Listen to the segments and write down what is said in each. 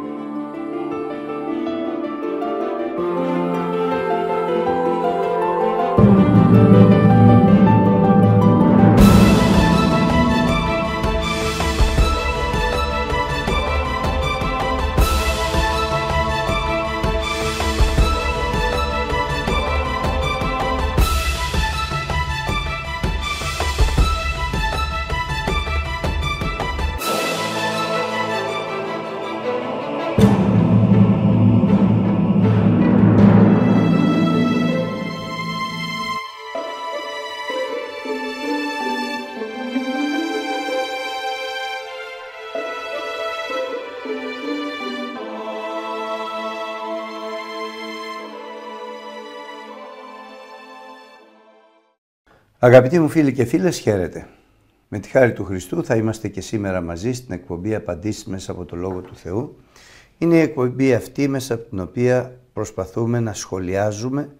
thank you Αγαπητοί μου φίλοι και φίλες, χαίρετε. Με τη χάρη του Χριστού θα είμαστε και σήμερα μαζί στην εκπομπή «Απαντήσεις μέσα από το Λόγο του Θεού». Είναι η εκπομπή αυτή μέσα από την οποία προσπαθούμε να σχολιάζουμε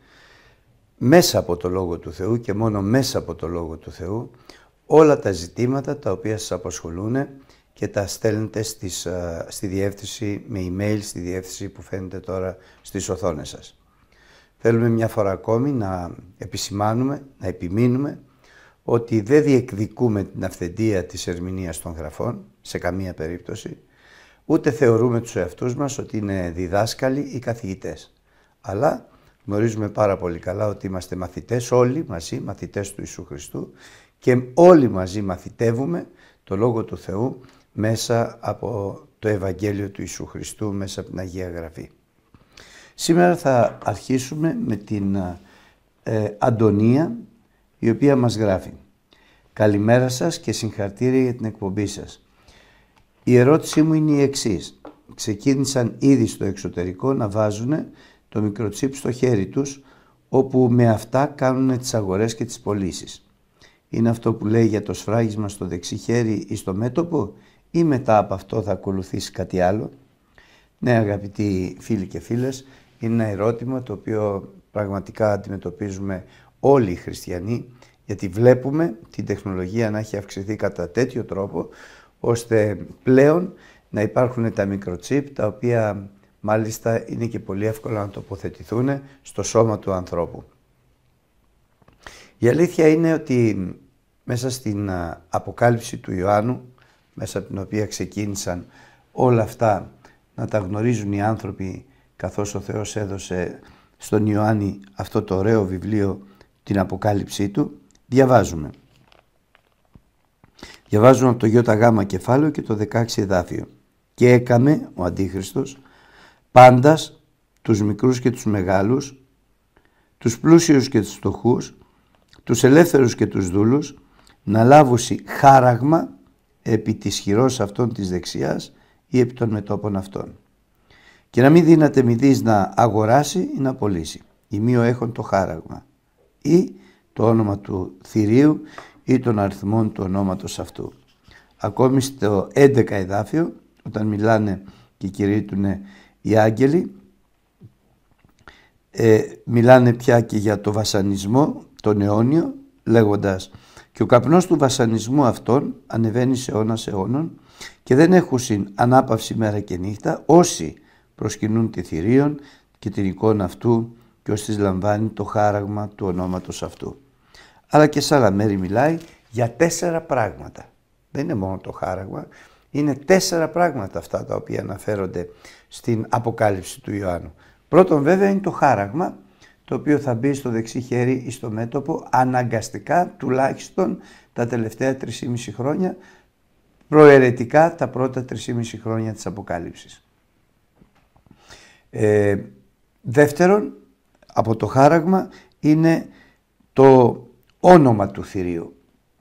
μέσα από το Λόγο του Θεού και μόνο μέσα από το Λόγο του Θεού όλα τα ζητήματα τα οποία σας απασχολούν και τα στέλνετε στις, στη διεύθυνση με email, στη διεύθυνση που φαίνεται τώρα στις οθόνες σας. Θέλουμε μια φορά ακόμη να επισημάνουμε, να επιμείνουμε ότι δεν διεκδικούμε την αυθεντία της ερμηνείας των γραφών σε καμία περίπτωση, ούτε θεωρούμε τους εαυτούς μας ότι είναι διδάσκαλοι ή καθηγητές. Αλλά γνωρίζουμε πάρα πολύ καλά ότι είμαστε μαθητές όλοι μαζί, μαθητές του Ιησού Χριστού και όλοι μαζί μαθητεύουμε το Λόγο του Θεού μέσα από το Ευαγγέλιο του Ιησού Χριστού, μέσα από την Αγία Γραφή. Σήμερα θα αρχίσουμε με την ε, Αντωνία, η οποία μας γράφει. Καλημέρα σας και συγχαρητήρια για την εκπομπή σας. Η ερώτησή μου είναι η εξής. Ξεκίνησαν ήδη στο εξωτερικό να βάζουν το μικροτσίπ στο χέρι τους, όπου με αυτά κάνουν τις αγορές και τις πωλήσεις. Είναι αυτό που λέει για το σφράγισμα στο δεξί χέρι ή στο μέτωπο ή μετά από αυτό θα ακολουθήσει κάτι άλλο. Ναι αγαπητοί φίλοι και φίλες, είναι ένα ερώτημα το οποίο πραγματικά αντιμετωπίζουμε όλοι οι χριστιανοί, γιατί βλέπουμε την τεχνολογία να έχει αυξηθεί κατά τέτοιο τρόπο, ώστε πλέον να υπάρχουν τα μικροτσίπ τα οποία μάλιστα είναι και πολύ εύκολα να τοποθετηθούν στο σώμα του ανθρώπου. Η αλήθεια είναι ότι μέσα στην αποκάλυψη του Ιωάννου, μέσα από την οποία ξεκίνησαν όλα αυτά να τα γνωρίζουν οι άνθρωποι καθώς ο Θεός έδωσε στον Ιωάννη αυτό το ωραίο βιβλίο την Αποκάλυψή του, διαβάζουμε. Διαβάζουμε από το ΙΓ κεφάλαιο και το 16 εδάφιο. «Και έκαμε, ο Αντίχριστος, πάντας τους μικρούς και τους μεγάλους, τους πλούσιους και τους φτωχούς, τους ελεύθερους και τους δούλους, να λάβουσει χάραγμα επί της χειρός αυτών της δεξιάς ή επί των μετώπων αυτών και να μην δίνατε μηδείς να αγοράσει ή να πωλήσει. μείω έχουν το χάραγμα ή το όνομα του θηρίου ή των αριθμών του ονόματος αυτού. Ακόμη στο 11 εδάφιο, όταν μιλάνε και κηρύττουν οι άγγελοι, ε, μιλάνε πια και για το βασανισμό, τον αιώνιο, λέγοντας «Και ο καπνός του βασανισμού αυτών ανεβαίνει σε σε αιώνων και δεν έχουν ανάπαυση μέρα και νύχτα όσοι προσκυνούν τη θηρίον και την εικόνα αυτού και ως της λαμβάνει το χάραγμα του ονόματος αυτού. Αλλά και σε άλλα μέρη μιλάει για τέσσερα πράγματα. Δεν είναι μόνο το χάραγμα, είναι τέσσερα πράγματα αυτά τα οποία αναφέρονται στην Αποκάλυψη του Ιωάννου. Πρώτον βέβαια είναι το χάραγμα, το οποίο θα μπει στο δεξί χέρι ή στο μέτωπο αναγκαστικά τουλάχιστον τα τελευταία 3,5 χρόνια, προαιρετικά τα πρώτα 3,5 χρόνια της Αποκάλυψης. Ε, δεύτερον, από το χάραγμα είναι το όνομα του θηρίου.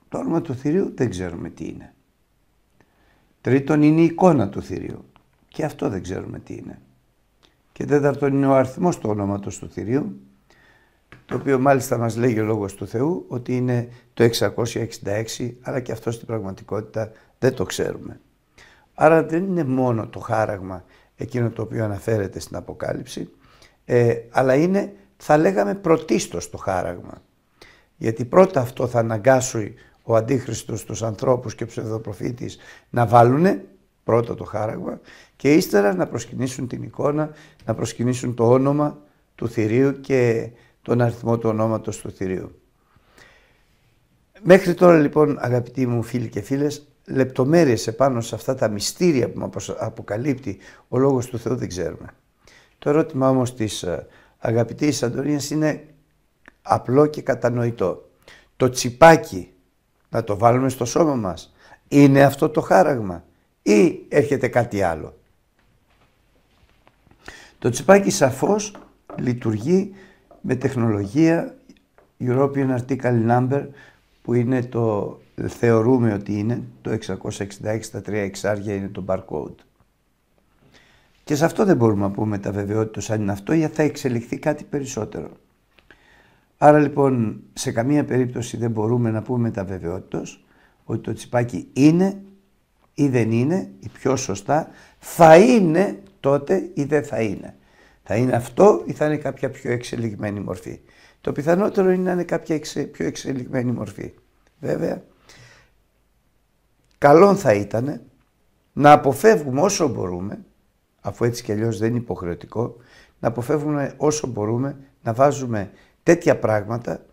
Το όνομα του θηρίου δεν ξέρουμε τι είναι. Τρίτον είναι η εικόνα του θηρίου. Και αυτό δεν ξέρουμε τι είναι. Και τέταρτον είναι ο αριθμός του ονόματος του θηρίου, το οποίο μάλιστα μας λέγει ο Λόγος του Θεού ότι είναι το 666, αλλά και αυτό στην πραγματικότητα δεν το ξέρουμε. Άρα δεν είναι μόνο το χάραγμα εκείνο το οποίο αναφέρεται στην Αποκάλυψη, ε, αλλά είναι, θα λέγαμε, πρωτίστως το χάραγμα. Γιατί πρώτα αυτό θα αναγκάσει ο Αντίχριστος τους ανθρώπους και ο ψευδοπροφήτης να βάλουνε πρώτα το χάραγμα και ύστερα να προσκυνήσουν την εικόνα, να προσκυνήσουν το όνομα του θηρίου και τον αριθμό του ονόματος του θηρίου. Μέχρι τώρα λοιπόν αγαπητοί μου φίλοι και φίλες λεπτομέρειες επάνω σε αυτά τα μυστήρια που μας αποκαλύπτει ο Λόγος του Θεού δεν ξέρουμε. Το ερώτημα όμως της ε, αγαπητής Αντωνίας είναι απλό και κατανοητό. Το τσιπάκι να το βάλουμε στο σώμα μας είναι αυτό το χάραγμα ή έρχεται κάτι άλλο. Το τσιπάκι σαφώς λειτουργεί με τεχνολογία European Article Number που είναι το θεωρούμε ότι είναι το 666 τα τρία εξάρια είναι το barcode. Και σε αυτό δεν μπορούμε να πούμε τα βεβαιότητα αν είναι αυτό ή θα εξελιχθεί κάτι περισσότερο. Άρα λοιπόν σε καμία περίπτωση δεν μπορούμε να πούμε τα βεβαιότητας ότι το τσιπάκι είναι ή δεν είναι ή πιο σωστά θα είναι τότε ή δεν θα είναι. Θα είναι αυτό ή θα είναι κάποια πιο εξελιγμένη μορφή. Το πιθανότερο είναι να είναι κάποια πιο εξελιγμένη μορφή. Βέβαια, Καλό θα ήταν να αποφεύγουμε όσο μπορούμε, αφού έτσι κι αλλιώς δεν είναι υποχρεωτικό, να αποφεύγουμε όσο μπορούμε να βάζουμε τέτοια πράγματα,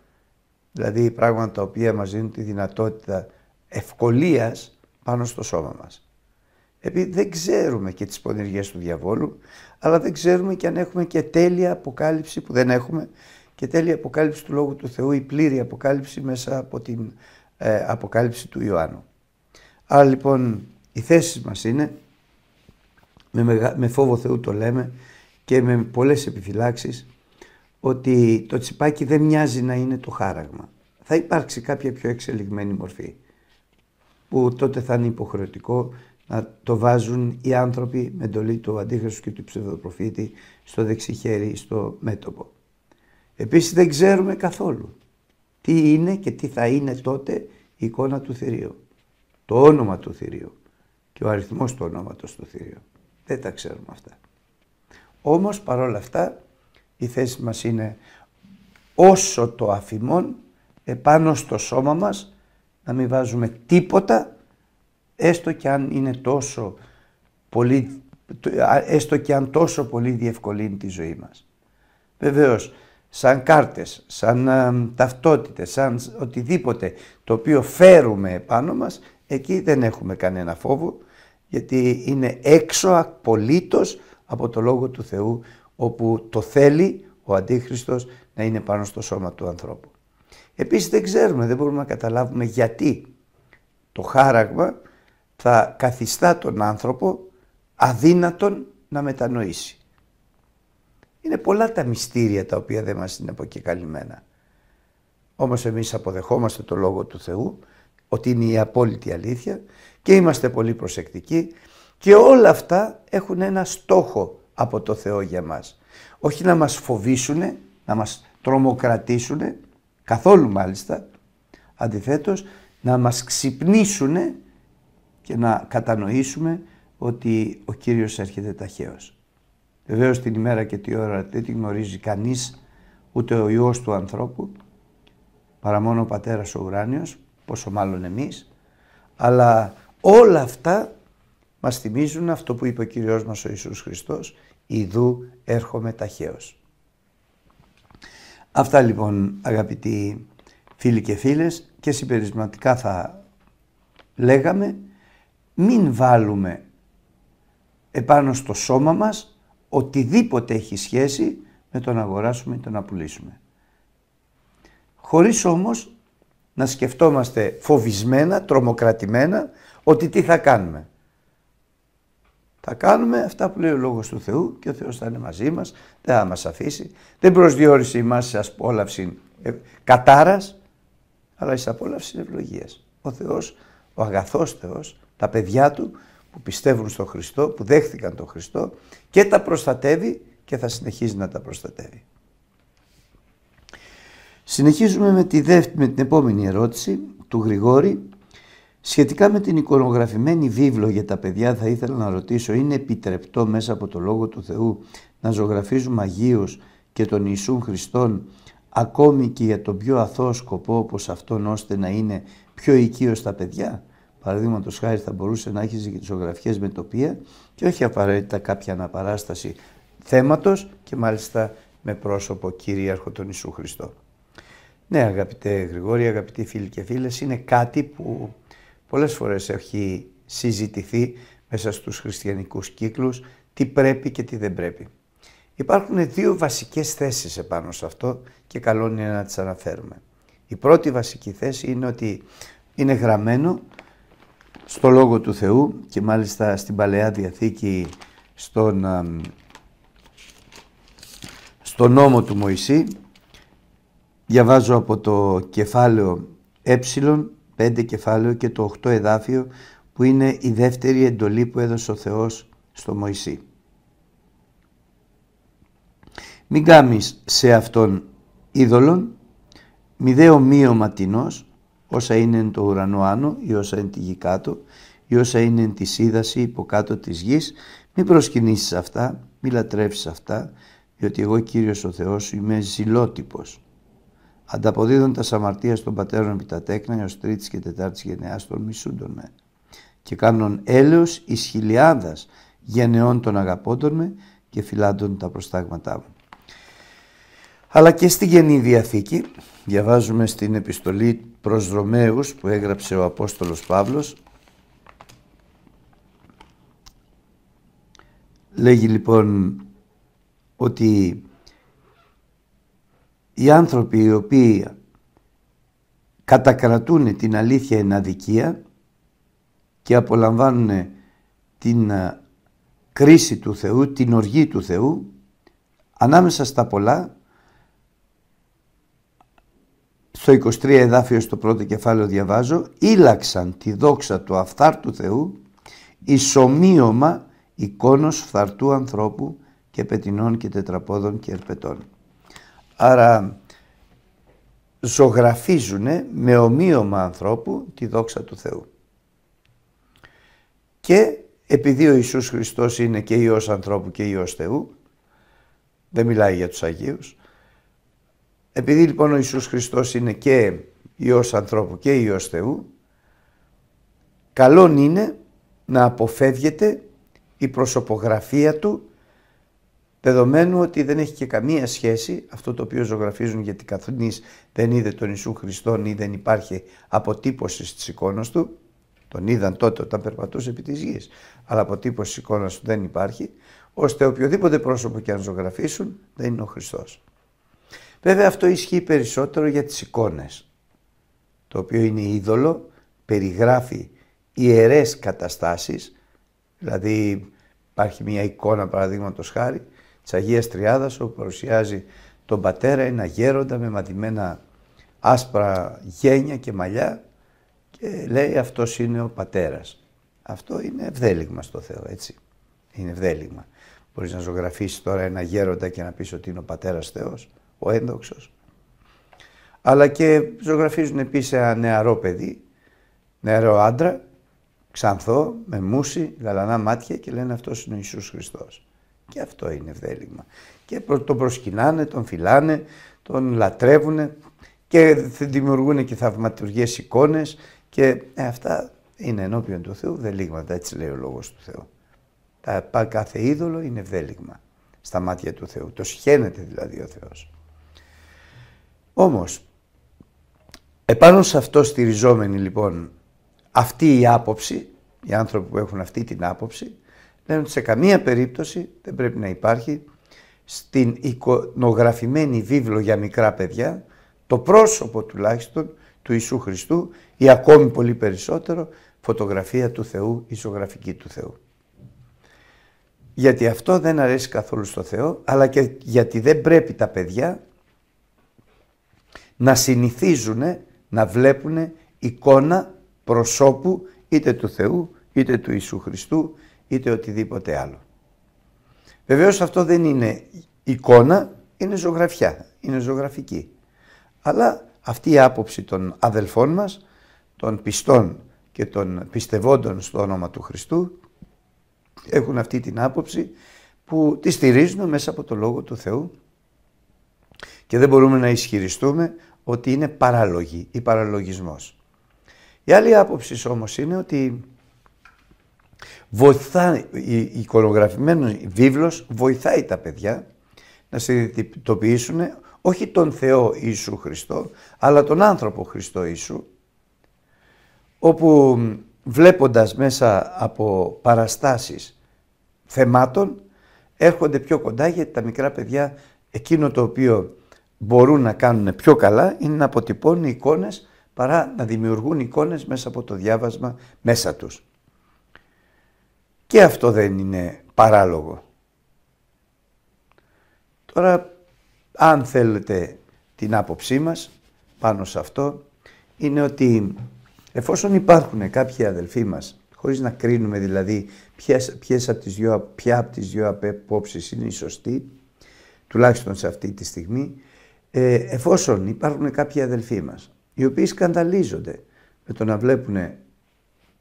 δηλαδή πράγματα τα οποία μας δίνουν τη δυνατότητα ευκολίας πάνω στο σώμα μας. Επειδή δεν ξέρουμε και τις πονηριές του διαβόλου, αλλά δεν ξέρουμε και αν έχουμε και τέλεια αποκάλυψη που δεν έχουμε και τέλεια αποκάλυψη του Λόγου του Θεού, η πλήρη αποκάλυψη μέσα από την ε, αποκάλυψη του Ιωάννου. Άρα λοιπόν οι θέσεις μας είναι, με, με φόβο Θεού το λέμε και με πολλές επιφυλάξεις, ότι το τσιπάκι δεν μοιάζει να είναι το χάραγμα. Θα υπάρξει κάποια πιο εξελιγμένη μορφή που τότε θα είναι υποχρεωτικό να το βάζουν οι άνθρωποι με εντολή του Αντίχρηστου και του ψευδοπροφήτη στο δεξί χέρι, στο μέτωπο. Επίσης δεν ξέρουμε καθόλου τι είναι και τι θα είναι τότε η εικόνα του θηρίου το όνομα του θηρίου και ο αριθμός του ονόματος του θηρίου. Δεν τα ξέρουμε αυτά. Όμως παρόλα αυτά η θέση μας είναι όσο το αφημών επάνω στο σώμα μας να μην βάζουμε τίποτα έστω και αν είναι τόσο πολύ, έστω και αν τόσο πολύ διευκολύνει τη ζωή μας. Βεβαίως, σαν κάρτες, σαν ε, ταυτότητες, σαν οτιδήποτε το οποίο φέρουμε επάνω μας Εκεί δεν έχουμε κανένα φόβο γιατί είναι έξω απολύτως από το Λόγο του Θεού όπου το θέλει ο Αντίχριστος να είναι πάνω στο σώμα του ανθρώπου. Επίσης δεν ξέρουμε, δεν μπορούμε να καταλάβουμε γιατί το χάραγμα θα καθιστά τον άνθρωπο αδύνατον να μετανοήσει. Είναι πολλά τα μυστήρια τα οποία δεν μας είναι αποκεκαλυμμένα. Όμως εμείς αποδεχόμαστε το Λόγο του Θεού ότι είναι η απόλυτη αλήθεια και είμαστε πολύ προσεκτικοί και όλα αυτά έχουν ένα στόχο από το Θεό για μας. Όχι να μας φοβήσουν, να μας τρομοκρατήσουν, καθόλου μάλιστα, αντιθέτως να μας ξυπνήσουν και να κατανοήσουμε ότι ο Κύριος έρχεται ταχαίως. Βεβαίως την ημέρα και την ώρα δεν τη γνωρίζει κανείς ούτε ο Υιός του ανθρώπου, παρά μόνο ο Πατέρας ο Ουράνιος, πόσο μάλλον εμείς, αλλά όλα αυτά μας θυμίζουν αυτό που είπε ο Κύριος μας ο Ιησούς Χριστός, «Ιδού έρχομαι ταχαίως». Αυτά λοιπόν αγαπητοί φίλοι και φίλες και συμπερισματικά θα λέγαμε μην βάλουμε επάνω στο σώμα μας οτιδήποτε έχει σχέση με το να αγοράσουμε ή το να πουλήσουμε. Χωρίς όμως να σκεφτόμαστε φοβισμένα, τρομοκρατημένα, ότι τι θα κάνουμε. Θα κάνουμε αυτά που λέει ο Λόγος του Θεού και ο Θεός θα είναι μαζί μας, δεν θα μας αφήσει. Δεν προσδιορίσει εμάς σε απόλαυση ε, κατάρας, αλλά σε απόλαυση ευλογίας. Ο Θεός, ο αγαθός Θεός, τα παιδιά Του που πιστεύουν στον Χριστό, που δέχθηκαν τον Χριστό και τα προστατεύει και θα συνεχίζει να τα προστατεύει. Συνεχίζουμε με, τη δεύ... την επόμενη ερώτηση του Γρηγόρη. Σχετικά με την εικονογραφημένη βίβλο για τα παιδιά θα ήθελα να ρωτήσω είναι επιτρεπτό μέσα από το Λόγο του Θεού να ζωγραφίζουμε Αγίους και τον Ιησού Χριστόν ακόμη και για τον πιο αθώο σκοπό όπως αυτόν ώστε να είναι πιο οικείος στα παιδιά. Παραδείγματος χάρη θα μπορούσε να έχεις και τις ζωγραφιές με τοπία και όχι απαραίτητα κάποια αναπαράσταση θέματος και μάλιστα με πρόσωπο κυρίαρχο τον Ιησού Χριστό. Ναι, αγαπητέ Γρηγόρη, αγαπητοί φίλοι και φίλες, είναι κάτι που πολλές φορές έχει συζητηθεί μέσα στους χριστιανικούς κύκλους, τι πρέπει και τι δεν πρέπει. Υπάρχουν δύο βασικές θέσεις επάνω σε αυτό και καλό είναι να τις αναφέρουμε. Η πρώτη βασική θέση είναι ότι είναι γραμμένο στο Λόγο του Θεού και μάλιστα στην Παλαιά Διαθήκη στον, στον νόμο του Μωυσή Διαβάζω από το κεφάλαιο ε, 5 κεφάλαιο και το 8 εδάφιο που είναι η δεύτερη εντολή που έδωσε ο Θεός στο Μωυσή. Μην κάμεις σε αυτόν είδωλον, μη δε ομοίωμα τεινός, όσα είναι εν το ουρανό άνω ή όσα είναι τη γη κάτω, ή όσα είναι εν τη σίδαση υποκάτω της γης, μη προσκυνήσεις αυτά, μη λατρεύσεις αυτά, διότι εγώ Κύριος ο Θεός είμαι ζηλότυπος, ανταποδίδοντας αμαρτία των πατέρων επί τα τέκνα τρίτης και τετάρτης γενεάς των μισούντων με. Και κάνουν έλεος ει χιλιάδας γενεών των αγαπώντων με και φυλάντων τα προστάγματά μου. Αλλά και στη Γενή Διαθήκη διαβάζουμε στην επιστολή προς Ρωμαίους που έγραψε ο Απόστολος Παύλος Λέγει λοιπόν ότι οι άνθρωποι οι οποίοι κατακρατούν την αλήθεια εν αδικία και απολαμβάνουν την ε, κρίση του Θεού, την οργή του Θεού, ανάμεσα στα πολλά, στο 23 εδάφιος στο πρώτο κεφάλαιο διαβάζω, «Ήλαξαν τη δόξα του αφθάρτου Θεού, ισομοίωμα εικόνος φθαρτού ανθρώπου και πετινών και τετραπόδων και ερπετών». Άρα ζωγραφίζουν με ομοίωμα ανθρώπου τη δόξα του Θεού. Και επειδή ο Ιησούς Χριστός είναι και Υιός ανθρώπου και Υιός Θεού, δεν μιλάει για τους Αγίους, επειδή λοιπόν ο Ιησούς Χριστός είναι και Υιός ανθρώπου και Υιός Θεού, καλόν είναι να αποφεύγεται η προσωπογραφία του δεδομένου ότι δεν έχει και καμία σχέση αυτό το οποίο ζωγραφίζουν γιατί καθονείς δεν είδε τον Ιησού Χριστόν ή δεν υπάρχει αποτύπωση τη εικόνα του, τον είδαν τότε όταν περπατούσε επί της γης, αλλά αποτύπωση της εικόνας του δεν υπάρχει, ώστε οποιοδήποτε πρόσωπο και αν ζωγραφίσουν δεν είναι ο Χριστός. Βέβαια αυτό ισχύει περισσότερο για τις εικόνες, το οποίο είναι είδωλο, περιγράφει ιερές καταστάσεις, δηλαδή υπάρχει μια εικόνα παραδείγματος χάρη της Αγίας Τριάδας όπου παρουσιάζει τον πατέρα, ένα γέροντα με ματιμένα άσπρα γένια και μαλλιά και λέει αυτός είναι ο πατέρας. Αυτό είναι ευδέλιγμα στο Θεό, έτσι. Είναι ευδέλιγμα. Μπορείς να ζωγραφίσεις τώρα ένα γέροντα και να πεις ότι είναι ο πατέρας Θεός, ο ένδοξος. Αλλά και ζωγραφίζουν επίσης ένα νεαρό παιδί, νεαρό άντρα, ξανθό, με μουσι, γαλανά μάτια και λένε αυτός είναι ο Ιησούς Χριστός. Και αυτό είναι ευδέλιγμα. Και τον προσκυνάνε, τον φιλάνε, τον λατρεύουν και δημιουργούν και θαυματουργές εικόνες και ε, αυτά είναι ενώπιον του Θεού ευδελίγματα, έτσι λέει ο Λόγος του Θεού. Τα, κάθε είδωλο είναι ευδέλιγμα στα μάτια του Θεού. Το σχένεται δηλαδή ο Θεός. Όμως, επάνω σε αυτό στηριζόμενη λοιπόν αυτή η άποψη, οι άνθρωποι που έχουν αυτή την άποψη, λένε ότι σε καμία περίπτωση δεν πρέπει να υπάρχει στην εικονογραφημένη βίβλο για μικρά παιδιά το πρόσωπο τουλάχιστον του Ιησού Χριστού ή ακόμη πολύ περισσότερο φωτογραφία του Θεού, ισογραφική του Θεού. Γιατί αυτό δεν αρέσει καθόλου στο Θεό, αλλά και γιατί δεν πρέπει τα παιδιά να συνηθίζουν να βλέπουν εικόνα προσώπου είτε του Θεού είτε του Ιησού Χριστού είτε οτιδήποτε άλλο. Βεβαίως αυτό δεν είναι εικόνα, είναι ζωγραφιά, είναι ζωγραφική. Αλλά αυτή η άποψη των αδελφών μας, των πιστών και των πιστευόντων στο όνομα του Χριστού, έχουν αυτή την άποψη που τη στηρίζουν μέσα από το Λόγο του Θεού και δεν μπορούμε να ισχυριστούμε ότι είναι παράλογη ή παραλογισμός. Η άλλη άποψη όμως είναι ότι Βοηθάει, η εικονογραφημένη βίβλος βοηθάει τα παιδιά να συνειδητοποιήσουν όχι τον Θεό Ιησού Χριστό, αλλά τον άνθρωπο Χριστό Ιησού, όπου βλέποντας μέσα από παραστάσεις θεμάτων, έρχονται πιο κοντά γιατί τα μικρά παιδιά εκείνο το οποίο μπορούν να κάνουν πιο καλά είναι να αποτυπώνουν εικόνες παρά να δημιουργούν εικόνες μέσα από το διάβασμα μέσα τους. Και αυτό δεν είναι παράλογο. Τώρα, αν θέλετε την άποψή μας πάνω σε αυτό, είναι ότι εφόσον υπάρχουν κάποιοι αδελφοί μας, χωρίς να κρίνουμε δηλαδή ποιες, από τις δυο, ποια από τις δυο απόψεις είναι η σωστή, τουλάχιστον σε αυτή τη στιγμή, ε, εφόσον υπάρχουν κάποιοι αδελφοί μας, οι οποίοι σκανδαλίζονται με το να βλέπουν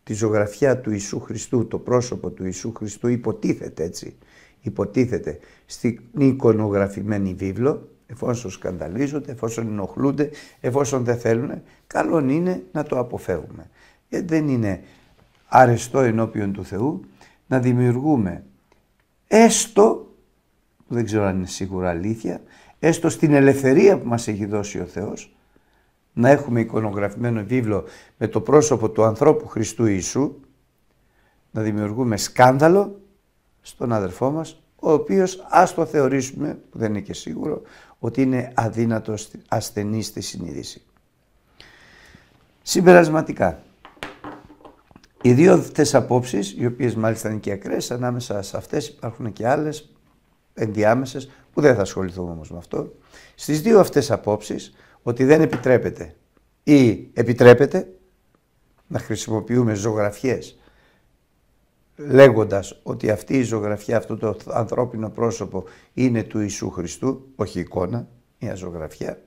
τη ζωγραφιά του Ιησού Χριστού, το πρόσωπο του Ιησού Χριστού υποτίθεται έτσι, υποτίθεται στην εικονογραφημένη βίβλο, εφόσον σκανδαλίζονται, εφόσον ενοχλούνται, εφόσον δεν θέλουν, καλό είναι να το αποφεύγουμε. Ε, δεν είναι αρεστό ενώπιον του Θεού να δημιουργούμε έστω, δεν ξέρω αν είναι σίγουρα αλήθεια, έστω στην ελευθερία που μας έχει δώσει ο Θεός, να έχουμε εικονογραφημένο βίβλο με το πρόσωπο του ανθρώπου Χριστού Ιησού, να δημιουργούμε σκάνδαλο στον αδερφό μας, ο οποίος ας το θεωρήσουμε, που δεν είναι και σίγουρο, ότι είναι αδύνατος ασθενής στη συνείδηση. Συμπερασματικά, οι δύο αυτές απόψεις, οι οποίες μάλιστα είναι και ακραίες, ανάμεσα σε αυτές υπάρχουν και άλλες ενδιάμεσες, που δεν θα ασχοληθούμε όμως με αυτό, στις δύο αυτές απόψεις ότι δεν επιτρέπεται ή επιτρέπεται να χρησιμοποιούμε ζωγραφιές λέγοντας ότι αυτή η ζωγραφιά, αυτό το ανθρώπινο πρόσωπο είναι του Ιησού Χριστού, όχι εικόνα, μια ζωγραφιά,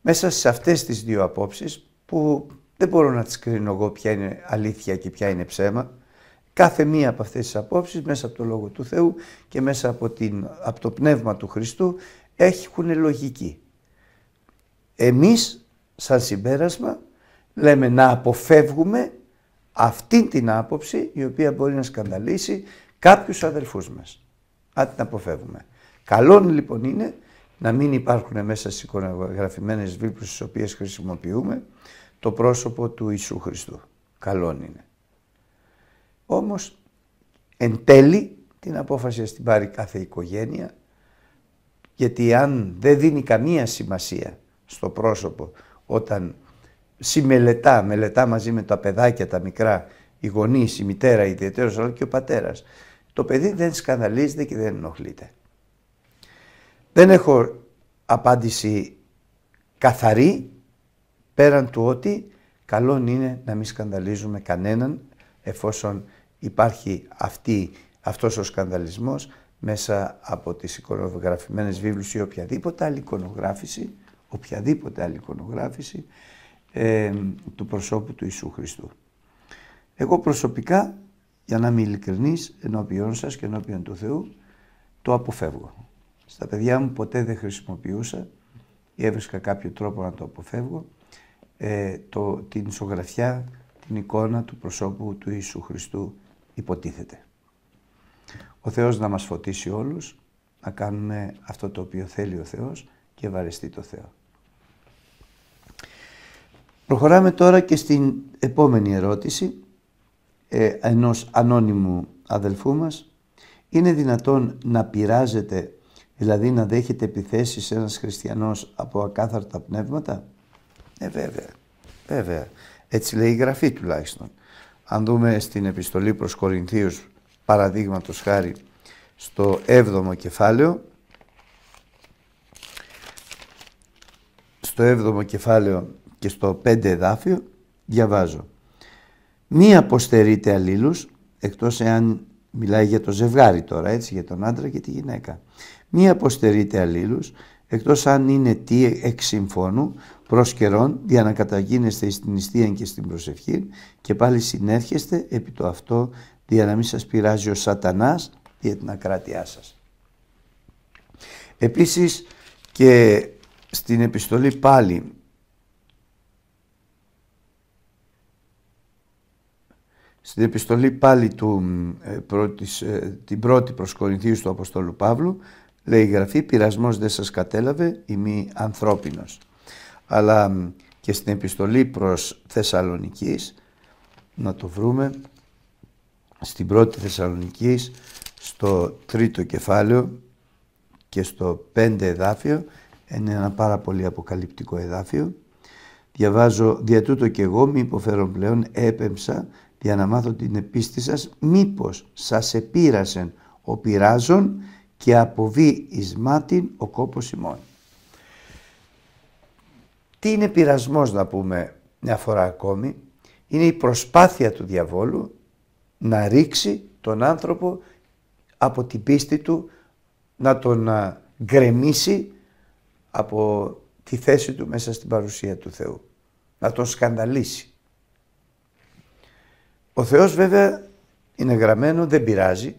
μέσα σε αυτές τις δύο απόψεις που δεν μπορώ να τις κρίνω εγώ ποια είναι αλήθεια και ποια είναι ψέμα, κάθε μία από αυτές τις απόψεις μέσα από το Λόγο του Θεού και μέσα από, την, από το Πνεύμα του Χριστού έχουν λογική. Εμείς, σαν συμπέρασμα, λέμε να αποφεύγουμε αυτή την άποψη η οποία μπορεί να σκανδαλίσει κάποιους αδελφούς μας. Αν την αποφεύγουμε. Καλόν λοιπόν είναι να μην υπάρχουν μέσα στις εικονογραφημένες βίβλους τις οποίες χρησιμοποιούμε το πρόσωπο του Ιησού Χριστού. Καλόν είναι. Όμως εν τέλει την απόφαση στην πάρει κάθε οικογένεια γιατί αν δεν δίνει καμία σημασία στο πρόσωπο όταν συμμελετά, μελετά μαζί με τα παιδάκια τα μικρά, οι γονείς, η μητέρα αλλά και ο πατέρας, το παιδί δεν σκανδαλίζεται και δεν ενοχλείται. Δεν έχω απάντηση καθαρή πέραν του ότι καλό είναι να μην σκανδαλίζουμε κανέναν εφόσον υπάρχει αυτή, αυτός ο σκανδαλισμός μέσα από τις εικονογραφημένες βίβλους ή οποιαδήποτε άλλη εικονογράφηση οποιαδήποτε άλλη εικονογράφηση ε, του προσώπου του Ιησού Χριστού. Εγώ προσωπικά, για να είμαι ειλικρινής ενώπιον σας και ενώπιον του Θεού, το αποφεύγω. Στα παιδιά μου ποτέ δεν χρησιμοποιούσα ή έβρισκα κάποιο τρόπο να το αποφεύγω ε, την ισογραφιά, την εικόνα του προσώπου του Ιησού Χριστού υποτίθεται. Ο Θεός να μας φωτίσει όλους, να κάνουμε αυτό το οποίο θέλει ο Θεός και ευαρεστεί το Θεό. Προχωράμε τώρα και στην επόμενη ερώτηση ε, ενός ανώνυμου αδελφού μας. Είναι δυνατόν να πειράζεται, δηλαδή να δέχεται επιθέσεις ένας χριστιανός από ακάθαρτα πνεύματα. Ε, βέβαια, βέβαια. Έτσι λέει η Γραφή τουλάχιστον. Αν δούμε στην επιστολή προς Κορινθίους, παραδείγματος χάρη, στο 7ο κεφάλαιο, στο 7ο κεφάλαιο και στο πέντε εδάφιο διαβάζω. Μη αποστερείτε αλλήλους, εκτός εάν μιλάει για το ζευγάρι τώρα, έτσι, για τον άντρα και τη γυναίκα. Μη αποστερείτε αλλήλους, εκτός αν είναι τι εξ συμφώνου, προς καιρόν, για να καταγίνεστε στην νηστεία και στην προσευχή και πάλι συνέρχεστε επί το αυτό, για να μην σας πειράζει ο σατανάς για την ακράτειά σας. Επίσης και στην επιστολή πάλι στην επιστολή πάλι του, ε, ε, την πρώτη προς Κορινθίους του Αποστόλου Παύλου λέει η Γραφή «Πειρασμός δεν σας κατέλαβε η μη ανθρώπινος». Αλλά και στην επιστολή προς Θεσσαλονικής να το βρούμε στην πρώτη Θεσσαλονικής στο τρίτο κεφάλαιο και στο πέντε εδάφιο είναι ένα πάρα πολύ αποκαλυπτικό εδάφιο διαβάζω «Δια τούτο και εγώ μη υποφέρω πλέον έπεμψα για να μάθω την πίστη σας, μήπως σας επίρασεν ο πειράζον και αποβεί εις μάτιν ο κόπος ημών. Τι είναι πειρασμός να πούμε μια φορά ακόμη, είναι η προσπάθεια του διαβόλου να ρίξει τον άνθρωπο από την πίστη του, να τον γκρεμίσει από τη θέση του μέσα στην παρουσία του Θεού, να τον σκανδαλίσει. Ο Θεός βέβαια είναι γραμμένο, δεν πειράζει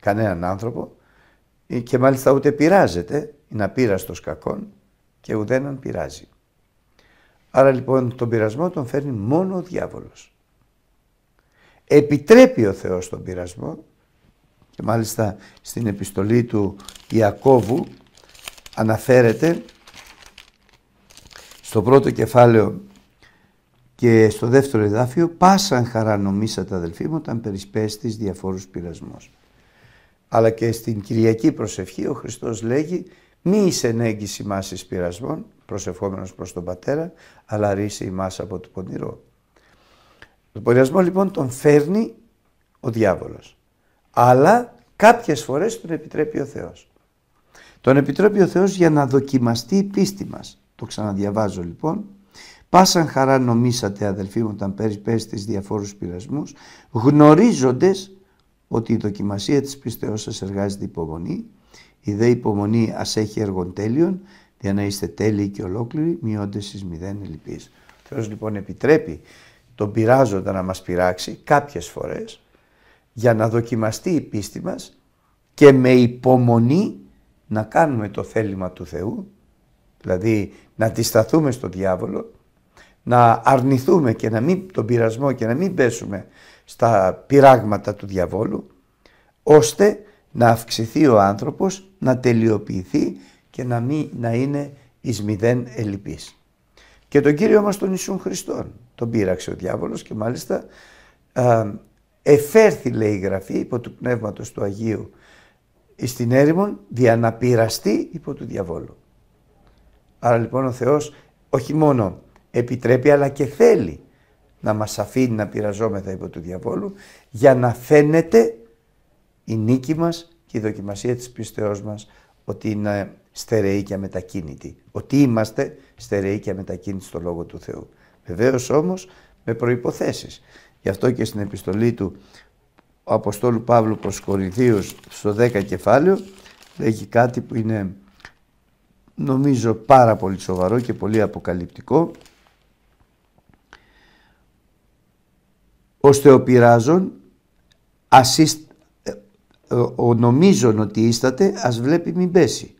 κανέναν άνθρωπο ε, και μάλιστα ούτε πειράζεται, είναι απείραστος κακόν και ουδέναν πειράζει. Άρα λοιπόν τον πειρασμό τον φέρνει μόνο ο διάβολος. Επιτρέπει ο Θεός τον πειρασμό και μάλιστα στην επιστολή του Ιακώβου αναφέρεται στο πρώτο κεφάλαιο και στο δεύτερο εδάφιο, πάσαν χαρά τα αδελφοί μου όταν περισπέστης διαφόρους πειρασμούς. Αλλά και στην Κυριακή προσευχή ο Χριστός λέγει μη είσαι ενέγγιση μας πειρασμών, προσευχόμενος προς τον Πατέρα, αλλά η ημάς από το πονηρό. Το πονηρασμό λοιπόν τον φέρνει ο διάβολος, αλλά κάποιες φορές τον επιτρέπει ο Θεός. Τον επιτρέπει ο Θεός για να δοκιμαστεί η πίστη μας. Το ξαναδιαβάζω λοιπόν, Πάσαν χαρά νομίσατε αδελφοί μου όταν πέρυσι τις διαφόρους πειρασμούς, γνωρίζοντες ότι η δοκιμασία της πίστεώς σας εργάζεται υπομονή, η δε υπομονή ας έχει έργον τέλειον για να είστε τέλειοι και ολόκληροι, μειώντες στις μηδέν ελπίες. Ο Θεός λοιπόν επιτρέπει τον πειράζοντα να μας πειράξει κάποιες φορές για να δοκιμαστεί η πίστη μας και με υπομονή να κάνουμε το θέλημα του Θεού, δηλαδή να αντισταθούμε στο διάβολο να αρνηθούμε και να μην τον πειρασμό και να μην πέσουμε στα πειράγματα του διαβόλου ώστε να αυξηθεί ο άνθρωπος, να τελειοποιηθεί και να μην να είναι εις μηδέν ελλειπής. Και τον Κύριο μας τον Ιησούν Χριστόν τον πείραξε ο διάβολος και μάλιστα εφέρθη λέει η Γραφή υπό του Πνεύματος του Αγίου εις την έρημον δια να πειραστεί υπό του διαβόλου. Άρα λοιπόν ο Θεός όχι μόνο επιτρέπει αλλά και θέλει να μας αφήνει να πειραζόμεθα υπό του διαβόλου για να φαίνεται η νίκη μας και η δοκιμασία της πίστεώς μας ότι είναι στερεή και αμετακίνητη. Ότι είμαστε στερεοί και αμετακίνητοι στο Λόγο του Θεού. Βεβαίως όμως με προϋποθέσεις. Γι' αυτό και στην επιστολή του ο Αποστόλου Παύλου προς Κορινθίους στο 10 κεφάλαιο λέγει κάτι που είναι νομίζω πάρα πολύ σοβαρό και πολύ αποκαλυπτικό ώστε ε, ο πειράζων, ο νομίζων ότι είστατε, ας βλέπει μην πέσει.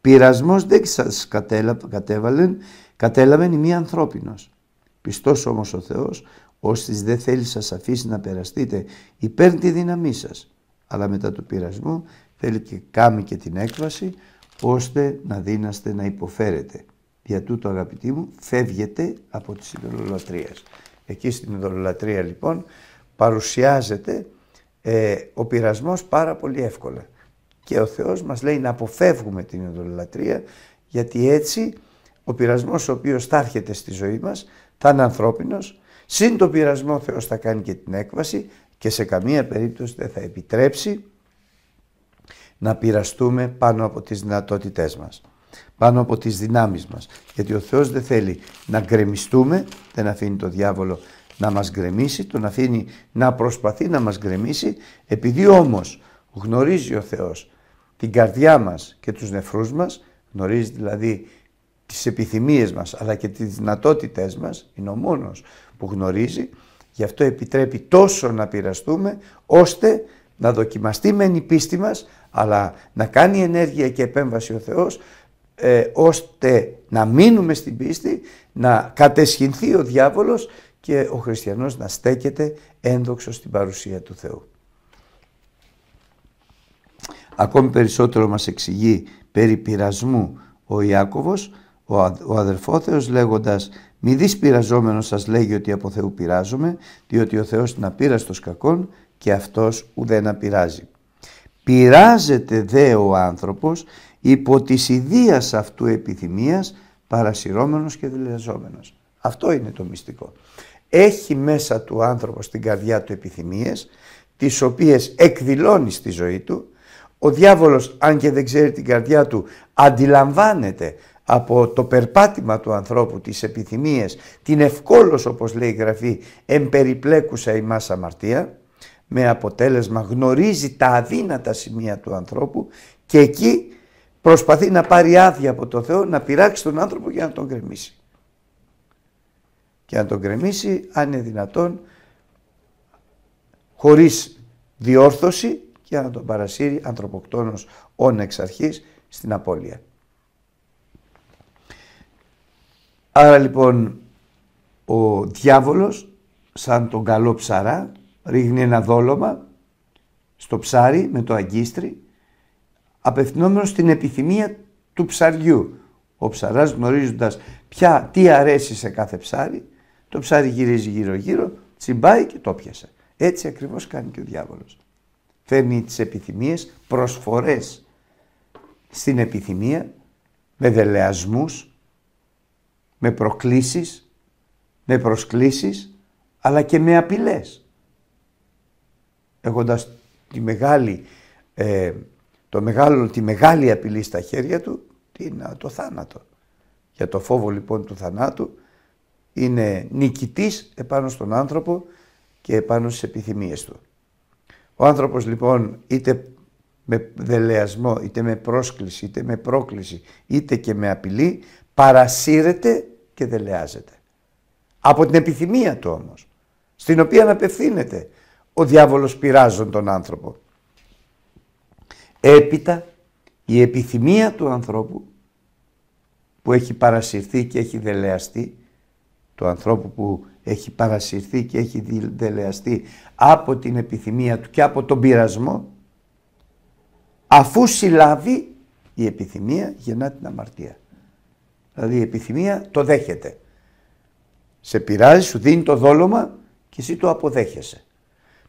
Πειρασμός δεν σας κατέλα, κατέβαλεν, κατέλαβεν μη ανθρώπινος. Πιστός όμως ο Θεός, όσοι δεν θέλει σας αφήσει να περαστείτε, υπέρν τη δύναμή σας. Αλλά μετά του πειρασμού θέλει και κάμει και την έκβαση, ώστε να δίναστε να υποφέρετε. Για τούτο αγαπητοί μου φεύγετε από τις ιδεολολατρίες εκεί στην ειδωλολατρία λοιπόν, παρουσιάζεται ε, ο πειρασμός πάρα πολύ εύκολα. Και ο Θεός μας λέει να αποφεύγουμε την ειδωλολατρία γιατί έτσι ο πειρασμός ο οποίος θα έρχεται στη ζωή μας θα είναι ανθρώπινος, συν το πειρασμό ο Θεός θα κάνει και την έκβαση και σε καμία περίπτωση δεν θα επιτρέψει να πειραστούμε πάνω από τις δυνατότητές μας πάνω από τις δυνάμεις μας. Γιατί ο Θεός δεν θέλει να γκρεμιστούμε, δεν αφήνει το διάβολο να μας γκρεμίσει, τον αφήνει να προσπαθεί να μας γκρεμίσει, επειδή όμως γνωρίζει ο Θεός την καρδιά μας και τους νεφρούς μας, γνωρίζει δηλαδή τις επιθυμίες μας αλλά και τις δυνατότητές μας, είναι ο μόνος που γνωρίζει, γι' αυτό επιτρέπει τόσο να πειραστούμε, ώστε να δοκιμαστεί μεν η πίστη μας, αλλά να κάνει ενέργεια και επέμβαση ο Θεός, ε, ώστε να μείνουμε στην πίστη, να κατεσχυνθεί ο διάβολος και ο χριστιανός να στέκεται ένδοξος στην παρουσία του Θεού. Ακόμη περισσότερο μας εξηγεί περί πειρασμού ο Ιάκωβος, ο αδερφό Θεός λέγοντας «Μη δεις πειραζόμενος σας λέγει ότι από Θεού πειράζομαι, διότι ο Θεός είναι απείραστος κακόν και αυτός ουδένα πειράζει». Πειράζεται δε ο άνθρωπος υπό της ιδείας αυτού επιθυμίας παρασυρώμενος και δηλεζόμενος. Αυτό είναι το μυστικό. Έχει μέσα του άνθρωπο στην καρδιά του επιθυμίες, τις οποίες εκδηλώνει στη ζωή του. Ο διάβολος, αν και δεν ξέρει την καρδιά του, αντιλαμβάνεται από το περπάτημα του ανθρώπου, τις επιθυμίες, την ευκόλως, όπως λέει η Γραφή, εμπεριπλέκουσα μάσα αμαρτία, με αποτέλεσμα γνωρίζει τα αδύνατα σημεία του ανθρώπου και εκεί Προσπαθεί να πάρει άδεια από το Θεό, να πειράξει τον άνθρωπο για να τον κρεμίσει. Και να τον κρεμίσει, αν είναι δυνατόν, χωρίς διόρθωση και να τον παρασύρει ανθρωποκτόνος όν εξ αρχής στην απώλεια. Άρα λοιπόν ο διάβολος σαν τον καλό ψαρά ρίχνει ένα δόλωμα στο ψάρι με το αγκίστρι απευθυνόμενος στην επιθυμία του ψαριού. Ο ψαράς γνωρίζοντας πια τι αρέσει σε κάθε ψάρι, το ψάρι γυρίζει γύρω-γύρω, τσιμπάει και το πιασε. Έτσι ακριβώς κάνει και ο διάβολος. Φέρνει τις επιθυμίες, προσφορές στην επιθυμία, με δελεασμούς, με προκλήσεις, με προσκλήσεις, αλλά και με απειλές. Έχοντας τη μεγάλη ε, το μεγάλο, τη μεγάλη απειλή στα χέρια του, είναι το θάνατο. Για το φόβο λοιπόν του θανάτου είναι νικητής επάνω στον άνθρωπο και επάνω στις επιθυμίες του. Ο άνθρωπος λοιπόν είτε με δελεασμό, είτε με πρόσκληση, είτε με πρόκληση, είτε και με απειλή, παρασύρεται και δελεάζεται. Από την επιθυμία του όμως, στην οποία απευθύνεται ο διάβολος πειράζων τον άνθρωπο. Έπειτα η επιθυμία του ανθρώπου που έχει παρασυρθεί και έχει δελεαστεί, του ανθρώπου που έχει παρασυρθεί και έχει δελεαστεί από την επιθυμία του και από τον πειρασμό, αφού συλλάβει η επιθυμία γεννά την αμαρτία. Δηλαδή η επιθυμία το δέχεται. Σε πειράζει, σου δίνει το δόλωμα και εσύ το αποδέχεσαι.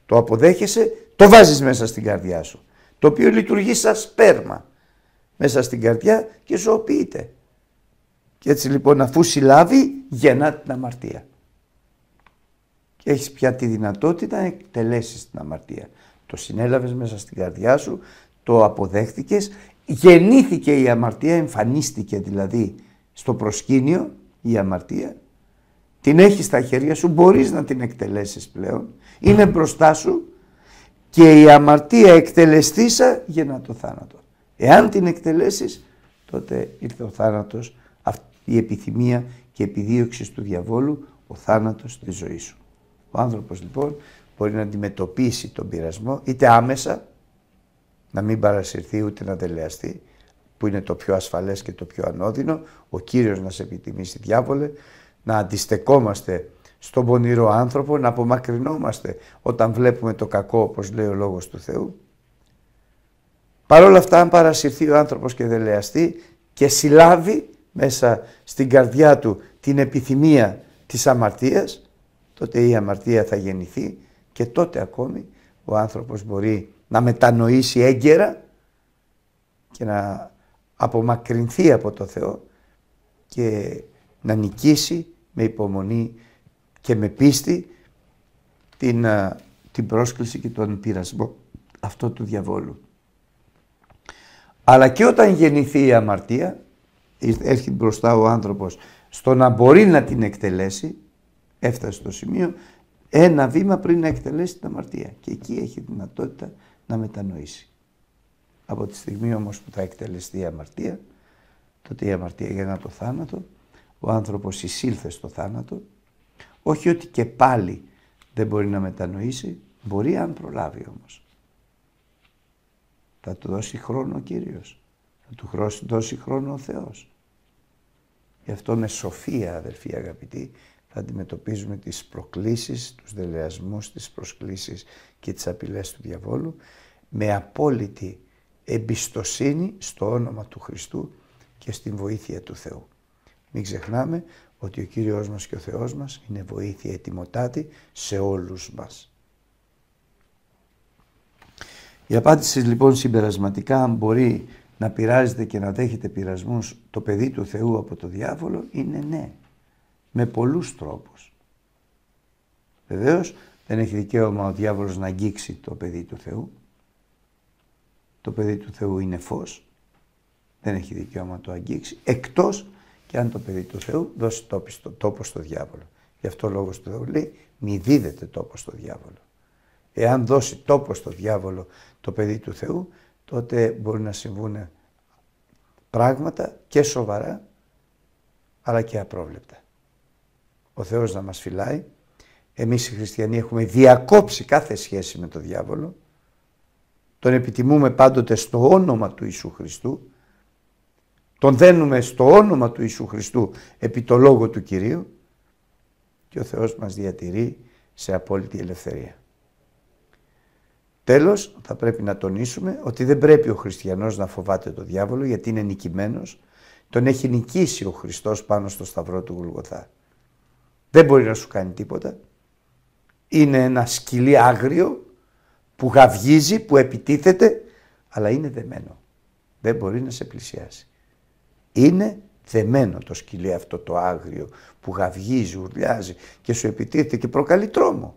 Το αποδέχεσαι, το βάζεις μέσα στην καρδιά σου το οποίο λειτουργεί σαν σπέρμα μέσα στην καρδιά και ζωοποιείται. Και έτσι λοιπόν αφού συλλάβει γεννά την αμαρτία. Και έχεις πια τη δυνατότητα να εκτελέσεις την αμαρτία. Το συνέλαβες μέσα στην καρδιά σου, το αποδέχτηκες, γεννήθηκε η αμαρτία, εμφανίστηκε δηλαδή στο προσκήνιο η αμαρτία, την έχεις στα χέρια σου, μπορείς να την εκτελέσεις πλέον, είναι μπροστά σου και η αμαρτία εκτελεστήσα γεννά το θάνατο. Εάν την εκτελέσεις, τότε ήρθε ο θάνατος, η επιθυμία και επιδίωξη του διαβόλου, ο θάνατος της ζωής σου. Ο άνθρωπος λοιπόν μπορεί να αντιμετωπίσει τον πειρασμό είτε άμεσα, να μην παρασυρθεί ούτε να τελεαστεί, που είναι το πιο ασφαλές και το πιο ανώδυνο, ο Κύριος να σε επιτιμήσει διάβολε, να αντιστεκόμαστε στον πονηρό άνθρωπο, να απομακρυνόμαστε όταν βλέπουμε το κακό, όπως λέει ο Λόγος του Θεού. Παρ' όλα αυτά, αν παρασυρθεί ο άνθρωπος και δελεαστεί και συλλάβει μέσα στην καρδιά του την επιθυμία της αμαρτίας, τότε η αμαρτία θα γεννηθεί και τότε ακόμη ο άνθρωπος μπορεί να μετανοήσει έγκαιρα και να απομακρυνθεί από το Θεό και να νικήσει με υπομονή και με πίστη την, ε, την πρόσκληση και τον πειρασμό αυτό του διαβόλου. Αλλά και όταν γεννηθεί η αμαρτία, έρχεται μπροστά ο άνθρωπος στο να μπορεί να την εκτελέσει, έφτασε στο σημείο, ένα βήμα πριν να εκτελέσει την αμαρτία. Και εκεί έχει δυνατότητα να μετανοήσει. Από τη στιγμή όμως που θα εκτελεστεί η αμαρτία, τότε η αμαρτία γεννά το θάνατο, ο άνθρωπος εισήλθε στο θάνατο όχι ότι και πάλι δεν μπορεί να μετανοήσει, μπορεί αν προλάβει όμως. Θα του δώσει χρόνο ο Κύριος. Θα του δώσει χρόνο ο Θεός. Γι' αυτό με σοφία, αδερφοί αγαπητοί, θα αντιμετωπίζουμε τις προκλήσεις, τους δελεασμούς, τις προσκλήσεις και τις απειλές του διαβόλου με απόλυτη εμπιστοσύνη στο όνομα του Χριστού και στην βοήθεια του Θεού. Μην ξεχνάμε ότι ο Κύριος μας και ο Θεός μας είναι βοήθεια ετοιμοτάτη σε όλους μας. Η απάντηση λοιπόν συμπερασματικά αν μπορεί να πειράζεται και να δέχεται πειρασμούς το παιδί του Θεού από το διάβολο είναι ναι, με πολλούς τρόπους. Βεβαίως δεν έχει δικαίωμα ο διάβολος να αγγίξει το παιδί του Θεού. Το παιδί του Θεού είναι φως, δεν έχει δικαίωμα να το αγγίξει, εκτός και αν το παιδί του Θεού δώσει τόπο, τόπο στο διάβολο. Γι' αυτό ο λόγος του Θεού λέει μη δίδεται τόπο στο διάβολο. Εάν δώσει τόπο στο διάβολο το παιδί του Θεού, τότε μπορεί να συμβούν πράγματα και σοβαρά, αλλά και απρόβλεπτα. Ο Θεός να μας φυλάει. Εμείς οι χριστιανοί έχουμε διακόψει κάθε σχέση με τον διάβολο. Τον επιτιμούμε πάντοτε στο όνομα του Ιησού Χριστού, τον δένουμε στο όνομα του Ιησού Χριστού επί το λόγο του Κυρίου και ο Θεός μας διατηρεί σε απόλυτη ελευθερία. Τέλος, θα πρέπει να τονίσουμε ότι δεν πρέπει ο χριστιανός να φοβάται το διάβολο γιατί είναι νικημένος, τον έχει νικήσει ο Χριστός πάνω στο σταυρό του Γουλγοθά. Δεν μπορεί να σου κάνει τίποτα. Είναι ένα σκυλί άγριο που γαυγίζει, που επιτίθεται, αλλά είναι δεμένο. Δεν μπορεί να σε πλησιάσει. Είναι δεμένο το σκυλί αυτό το άγριο που γαυγίζει, ουρλιάζει και σου επιτίθεται και προκαλεί τρόμο.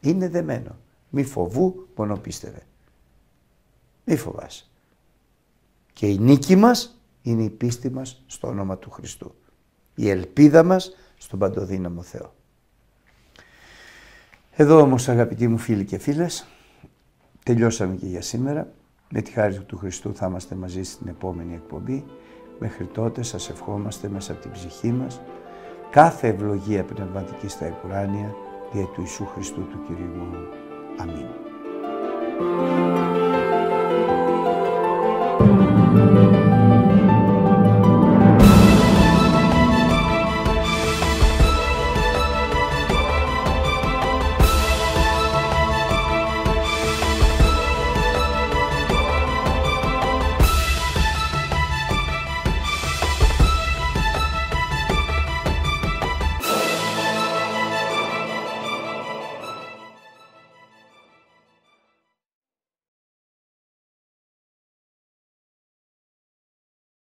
Είναι δεμένο. Μη φοβού, μόνο πίστευε, Μη φοβάσαι. Και η νίκη μας είναι η πίστη μας στο όνομα του Χριστού. Η ελπίδα μας στον παντοδύναμο Θεό. Εδώ όμως αγαπητοί μου φίλοι και φίλες, τελειώσαμε και για σήμερα. Με τη χάρη του Χριστού θα είμαστε μαζί στην επόμενη εκπομπή. Μέχρι τότε σας ευχόμαστε μέσα από την ψυχή μας κάθε ευλογία πνευματική στα Εκουράνια δια του Ιησού Χριστού του Κυρίου μου. Αμήν.